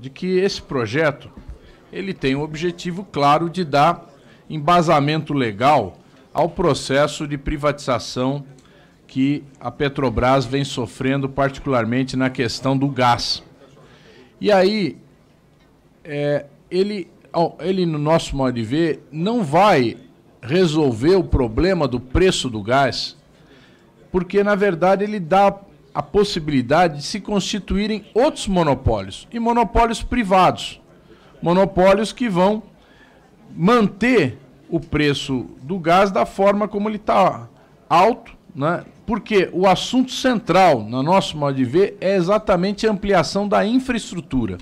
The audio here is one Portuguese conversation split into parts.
de que esse projeto ele tem o objetivo claro de dar embasamento legal ao processo de privatização que a Petrobras vem sofrendo, particularmente na questão do gás. E aí, é, ele, ele, no nosso modo de ver, não vai resolver o problema do preço do gás, porque, na verdade, ele dá a possibilidade de se constituírem outros monopólios e monopólios privados. Monopólios que vão manter o preço do gás da forma como ele está alto, né? porque o assunto central, na nosso modo de ver, é exatamente a ampliação da infraestrutura.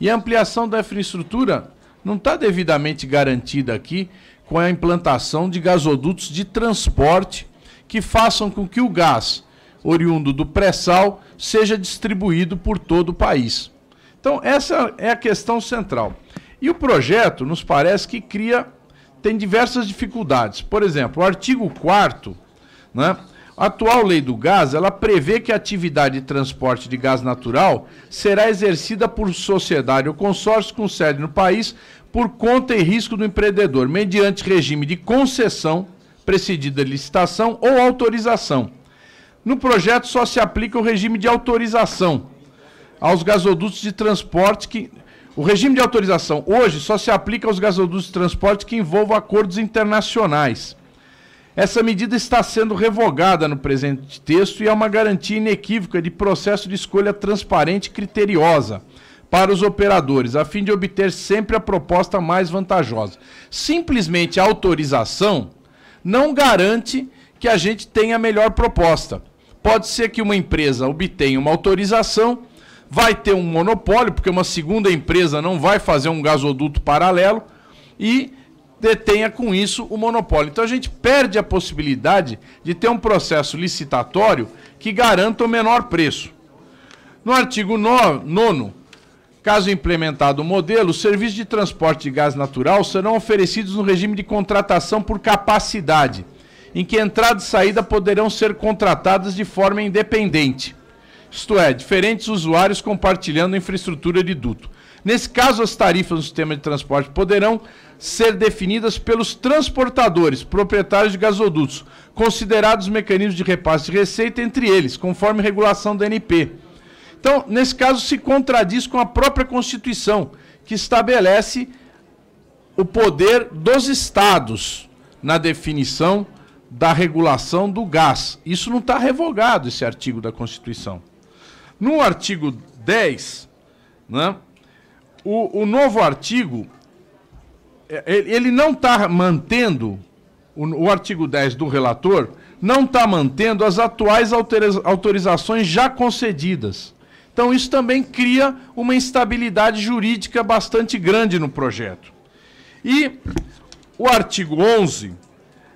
E a ampliação da infraestrutura não está devidamente garantida aqui com a implantação de gasodutos de transporte que façam com que o gás oriundo do pré-sal, seja distribuído por todo o país. Então, essa é a questão central. E o projeto, nos parece que cria, tem diversas dificuldades. Por exemplo, o artigo 4 né, a atual lei do gás, ela prevê que a atividade de transporte de gás natural será exercida por sociedade ou consórcio com sede no país por conta e risco do empreendedor, mediante regime de concessão, precedida de licitação ou autorização no projeto só se aplica o regime de autorização aos gasodutos de transporte que. O regime de autorização hoje só se aplica aos gasodutos de transporte que envolvam acordos internacionais. Essa medida está sendo revogada no presente texto e é uma garantia inequívoca de processo de escolha transparente e criteriosa para os operadores, a fim de obter sempre a proposta mais vantajosa. Simplesmente a autorização não garante que a gente tenha a melhor proposta pode ser que uma empresa obtenha uma autorização, vai ter um monopólio, porque uma segunda empresa não vai fazer um gasoduto paralelo e detenha com isso o monopólio. Então a gente perde a possibilidade de ter um processo licitatório que garanta o menor preço. No artigo 9, caso implementado o modelo, os serviços de transporte de gás natural serão oferecidos no regime de contratação por capacidade em que entrada e saída poderão ser contratadas de forma independente. Isto é, diferentes usuários compartilhando infraestrutura de duto. Nesse caso, as tarifas no sistema de transporte poderão ser definidas pelos transportadores, proprietários de gasodutos, considerados mecanismos de repasse de receita entre eles, conforme regulação da NP. Então, nesse caso, se contradiz com a própria Constituição, que estabelece o poder dos estados na definição da regulação do gás. Isso não está revogado, esse artigo da Constituição. No artigo 10, né, o, o novo artigo, é, ele não está mantendo, o, o artigo 10 do relator, não está mantendo as atuais autorizações já concedidas. Então, isso também cria uma instabilidade jurídica bastante grande no projeto. E o artigo 11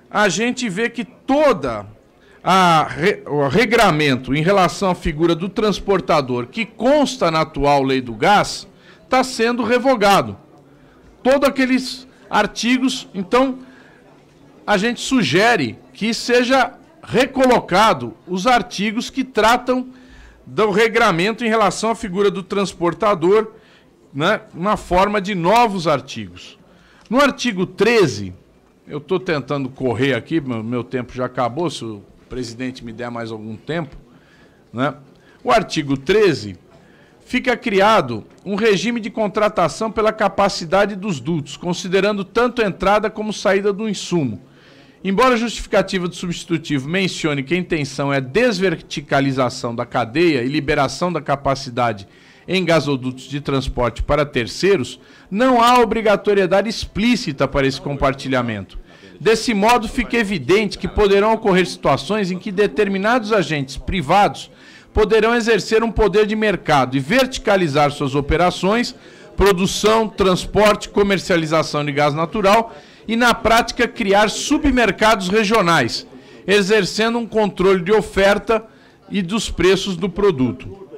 a gente vê que toda a re, o regramento em relação à figura do transportador que consta na atual lei do gás está sendo revogado. Todos aqueles artigos, então a gente sugere que seja recolocado os artigos que tratam do regramento em relação à figura do transportador, né, na forma de novos artigos. No artigo 13, eu estou tentando correr aqui, meu, meu tempo já acabou, se o presidente me der mais algum tempo. Né? O artigo 13 fica criado um regime de contratação pela capacidade dos dutos, considerando tanto entrada como saída do insumo. Embora a justificativa do substitutivo mencione que a intenção é a desverticalização da cadeia e liberação da capacidade em gasodutos de transporte para terceiros, não há obrigatoriedade explícita para esse compartilhamento. Desse modo, fica evidente que poderão ocorrer situações em que determinados agentes privados poderão exercer um poder de mercado e verticalizar suas operações, produção, transporte, comercialização de gás natural e, na prática, criar submercados regionais, exercendo um controle de oferta e dos preços do produto.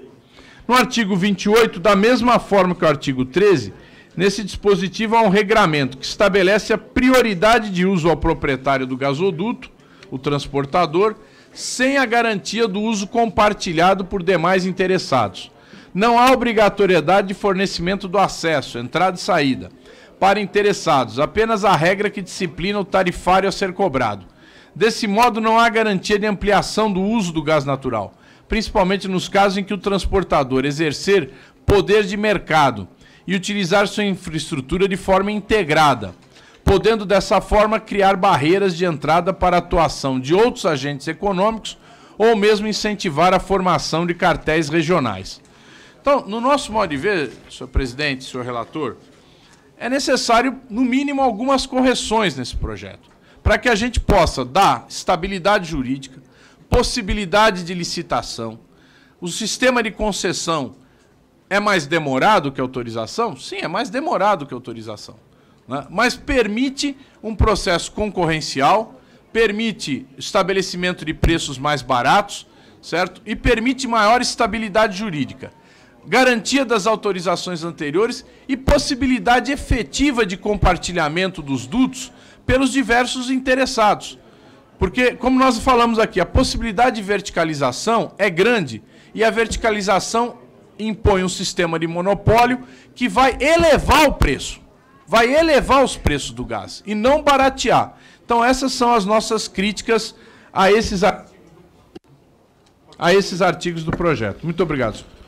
No artigo 28, da mesma forma que o artigo 13, nesse dispositivo há um regramento que estabelece a prioridade de uso ao proprietário do gasoduto, o transportador, sem a garantia do uso compartilhado por demais interessados. Não há obrigatoriedade de fornecimento do acesso, entrada e saída para interessados, apenas a regra que disciplina o tarifário a ser cobrado. Desse modo, não há garantia de ampliação do uso do gás natural principalmente nos casos em que o transportador exercer poder de mercado e utilizar sua infraestrutura de forma integrada, podendo dessa forma criar barreiras de entrada para a atuação de outros agentes econômicos ou mesmo incentivar a formação de cartéis regionais. Então, no nosso modo de ver, senhor presidente, senhor relator, é necessário, no mínimo, algumas correções nesse projeto, para que a gente possa dar estabilidade jurídica, possibilidade de licitação. O sistema de concessão é mais demorado que autorização? Sim, é mais demorado que autorização. Né? Mas permite um processo concorrencial, permite estabelecimento de preços mais baratos, certo? E permite maior estabilidade jurídica garantia das autorizações anteriores e possibilidade efetiva de compartilhamento dos dutos pelos diversos interessados, porque, como nós falamos aqui, a possibilidade de verticalização é grande e a verticalização impõe um sistema de monopólio que vai elevar o preço, vai elevar os preços do gás e não baratear. Então, essas são as nossas críticas a esses, a, a esses artigos do projeto. Muito obrigado, senhor.